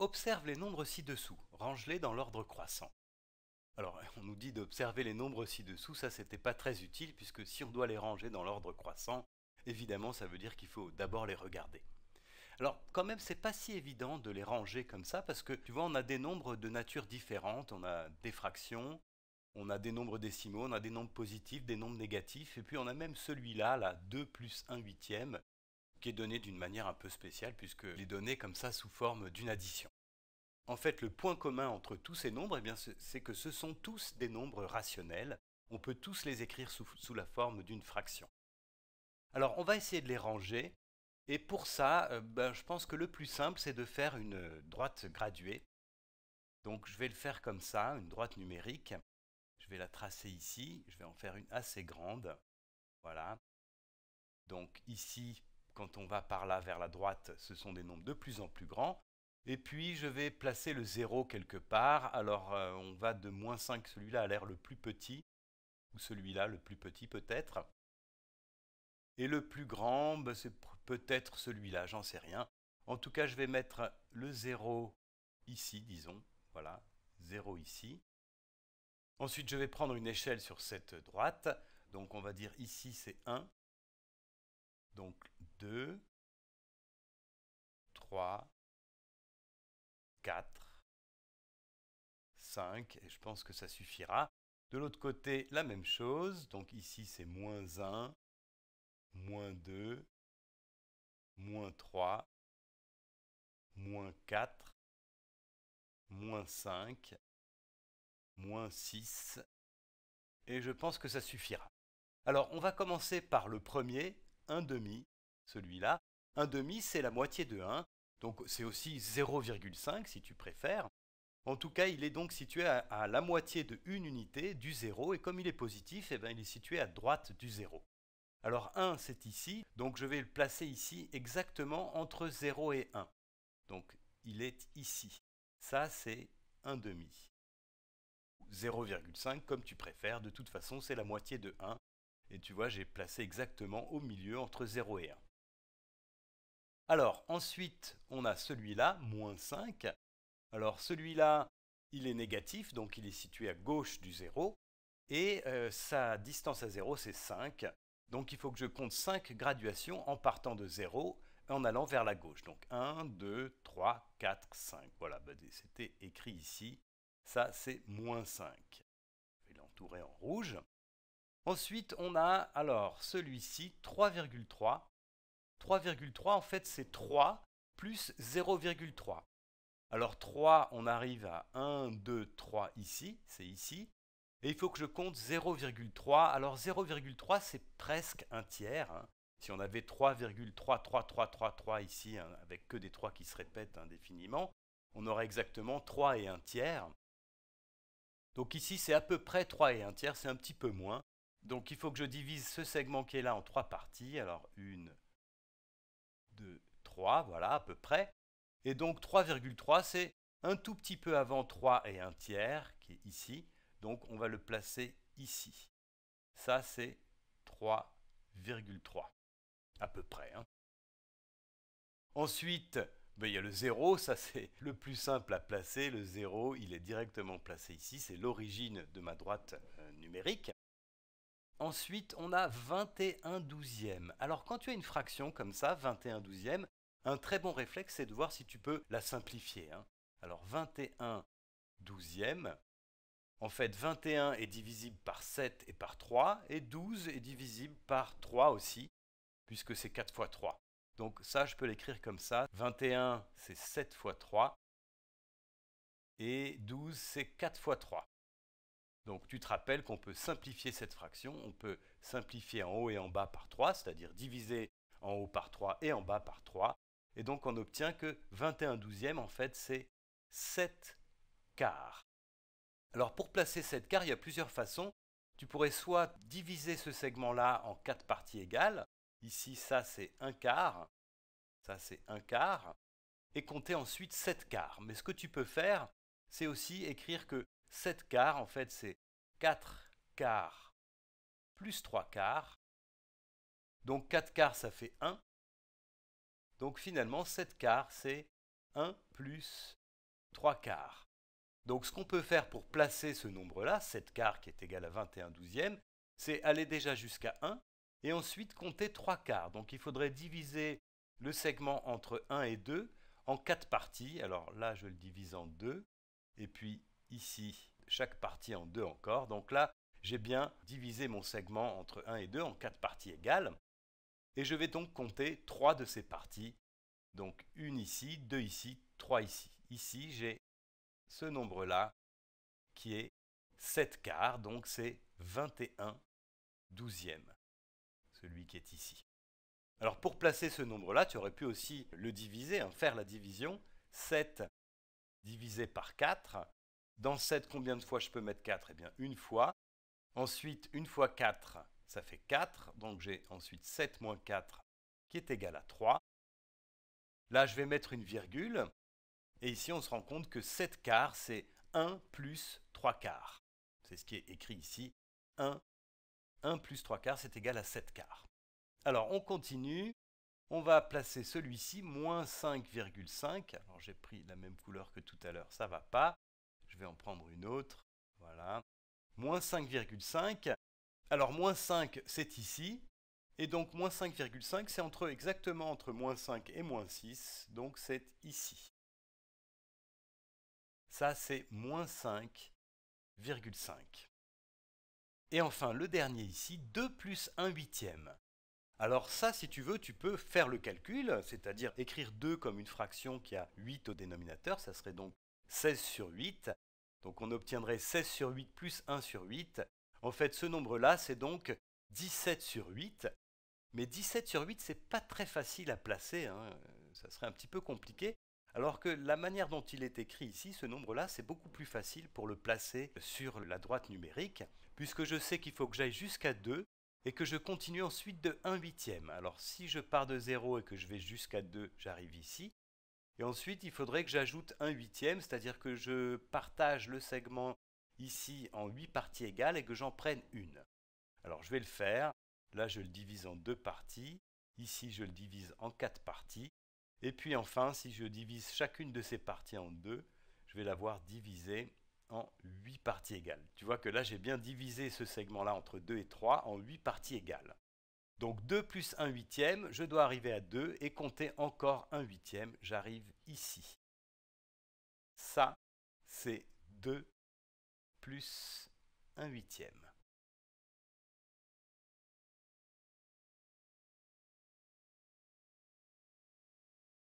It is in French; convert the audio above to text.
Observe les nombres ci-dessous, range-les dans l'ordre croissant. Alors, on nous dit d'observer les nombres ci-dessous, ça c'était pas très utile, puisque si on doit les ranger dans l'ordre croissant, évidemment ça veut dire qu'il faut d'abord les regarder. Alors, quand même, c'est pas si évident de les ranger comme ça, parce que tu vois, on a des nombres de nature différente, on a des fractions, on a des nombres décimaux, on a des nombres positifs, des nombres négatifs, et puis on a même celui-là, là, 2 plus 1 huitième, qui est donné d'une manière un peu spéciale puisqu'il est donné comme ça sous forme d'une addition. En fait, le point commun entre tous ces nombres, eh c'est que ce sont tous des nombres rationnels. On peut tous les écrire sous, la forme d'une fraction. Alors, on va essayer de les ranger. Et pour ça, euh, ben, je pense que le plus simple, c'est de faire une droite graduée. Donc, je vais le faire comme ça, une droite numérique. Je vais la tracer ici. Je vais en faire une assez grande. Voilà. Donc, ici, quand on va par là vers la droite, ce sont des nombres de plus en plus grands. Et puis je vais placer le 0 quelque part. Alors euh, on va de moins 5, celui-là a l'air le plus petit, ou celui-là le plus petit peut-être. Et le plus grand, ben, c'est peut-être celui-là, j'en sais rien. En tout cas, je vais mettre le 0 ici, disons. Voilà, 0 ici. Ensuite, je vais prendre une échelle sur cette droite. Donc on va dire ici c'est 1. Donc 2, 3, 4, 5, et je pense que ça suffira. De l'autre côté, la même chose, donc ici c'est moins 1, moins 2, moins 3, moins 4, moins 5, moins 6, et je pense que ça suffira. Alors on va commencer par le premier, 1 demi, celui-là. 1 demi, c'est la moitié de 1, donc c'est aussi 0,5 si tu préfères. En tout cas, il est donc situé à, la moitié de une unité du 0, et comme il est positif, eh ben, il est situé à droite du 0. Alors 1, c'est ici, donc je vais le placer ici exactement entre 0 et 1. Donc il est ici. Ça, c'est 1 demi. 0,5 comme tu préfères, de toute façon, c'est la moitié de 1. Et tu vois, j'ai placé exactement au milieu entre 0 et 1. Alors ensuite, on a celui-là, moins 5. Alors celui-là, il est négatif, donc il est situé à gauche du 0. Et euh, sa distance à 0, c'est 5. Donc il faut que je compte 5 graduations en partant de 0 et en allant vers la gauche. Donc 1, 2, 3, 4, 5. Voilà, bah, c'était écrit ici. Ça, c'est moins 5. Je vais l'entourer en rouge. Ensuite, on a alors celui-ci, 3,3. 3,3 en fait c'est 3 plus 0,3. Alors 3 on arrive à 1, 2, 3 ici, c'est ici. Et il faut que je compte 0,3. Alors 0,3 c'est presque un tiers. Hein. Si on avait 3,33333 ici, hein, avec que des 3 qui se répètent indéfiniment, on aurait exactement 3 et 1 tiers. Donc ici, c'est à peu près 3 et 1 tiers, c'est un petit peu moins. Donc il faut que je divise ce segment qui est là en trois parties. Alors 1, de 3, voilà, à peu près. Et donc 3,3, c'est un tout petit peu avant 3 et 1 tiers, qui est ici. Donc on va le placer ici. Ça, c'est 3,3, à peu près. Hein. Ensuite, ben, il y a le 0, ça c'est le plus simple à placer. Le 0, il est directement placé ici, c'est l'origine de ma droite euh, numérique. Ensuite, on a 21 douzièmes. Alors quand tu as une fraction comme ça, 21 douzièmes, un très bon réflexe, c'est de voir si tu peux la simplifier. Hein. Alors 21 douzièmes, en fait 21 est divisible par 7 et par 3, et 12 est divisible par 3 aussi, puisque c'est 4 fois 3. Donc ça, je peux l'écrire comme ça. 21, c'est 7 fois 3, et 12, c'est 4 fois 3. Donc tu te rappelles qu'on peut simplifier cette fraction, on peut simplifier en haut et en bas par 3, c'est-à-dire diviser en haut par 3 et en bas par 3. Et donc on obtient que 21 douzièmes, en fait, c'est 7 quarts. Alors pour placer 7 quarts, il y a plusieurs façons. Tu pourrais soit diviser ce segment-là en 4 parties égales. Ici, ça c'est 1 quart. Ça c'est 1 quart. Et compter ensuite 7 quarts. Mais ce que tu peux faire, c'est aussi écrire que 7 quarts, en fait, c'est 4 quarts plus 3 quarts. Donc 4 quarts, ça fait 1. Donc finalement, 7 quarts, c'est 1 plus 3 quarts. Donc ce qu'on peut faire pour placer ce nombre-là, 7 quarts qui est égal à 21 douzièmes, c'est aller déjà jusqu'à 1 et ensuite compter 3 quarts. Donc il faudrait diviser le segment entre 1 et 2 en 4 parties. Alors là, je le divise en 2 et puis ici, chaque partie en deux encore. Donc là, j'ai bien divisé mon segment entre 1 et 2 en quatre parties égales. Et je vais donc compter trois de ces parties. Donc une ici, deux ici, trois ici. Ici, j'ai ce nombre-là qui est 7 quarts, donc c'est 21 douzièmes, celui qui est ici. Alors pour placer ce nombre-là, tu aurais pu aussi le diviser, hein, faire la division. 7 divisé par 4, dans 7, combien de fois je peux mettre 4 Eh bien, une fois. Ensuite, une fois 4, ça fait 4. Donc j'ai ensuite 7 moins 4 qui est égal à 3. Là, je vais mettre une virgule. Et ici, on se rend compte que 7 quarts, c'est 1 plus 3 quarts. C'est ce qui est écrit ici. 1, 1 plus 3 quarts, c'est égal à 7 quarts. Alors, on continue. On va placer celui-ci, moins 5,5. Alors, j'ai pris la même couleur que tout à l'heure, ça ne va pas. Je vais en prendre une autre. Voilà. Moins 5,5. Alors moins 5, c'est ici. Et donc moins 5,5, c'est entre, exactement entre moins 5 et moins 6. Donc c'est ici. Ça, c'est moins 5,5. Et enfin, le dernier ici, 2 plus 1 huitième. Alors ça, si tu veux, tu peux faire le calcul, c'est-à-dire écrire 2 comme une fraction qui a 8 au dénominateur, ça serait donc 16 sur 8. Donc on obtiendrait 16 sur 8 plus 1 sur 8. En fait, ce nombre-là, c'est donc 17 sur 8. Mais 17 sur 8, ce n'est pas très facile à placer, hein. ça serait un petit peu compliqué. Alors que la manière dont il est écrit ici, ce nombre-là, c'est beaucoup plus facile pour le placer sur la droite numérique, puisque je sais qu'il faut que j'aille jusqu'à 2 et que je continue ensuite de 1 huitième. Alors si je pars de 0 et que je vais jusqu'à 2, j'arrive ici. Et ensuite, il faudrait que j'ajoute un huitième, c'est-à-dire que je partage le segment ici en huit parties égales et que j'en prenne une. Alors je vais le faire. Là, je le divise en deux parties. Ici, je le divise en quatre parties. Et puis enfin, si je divise chacune de ces parties en deux, je vais l'avoir divisé en huit parties égales. Tu vois que là, j'ai bien divisé ce segment-là entre 2 et 3 en huit parties égales. Donc 2 plus 1 huitième, je dois arriver à 2 et compter encore 1 huitième, j'arrive ici. Ça, c'est 2 plus 1 huitième.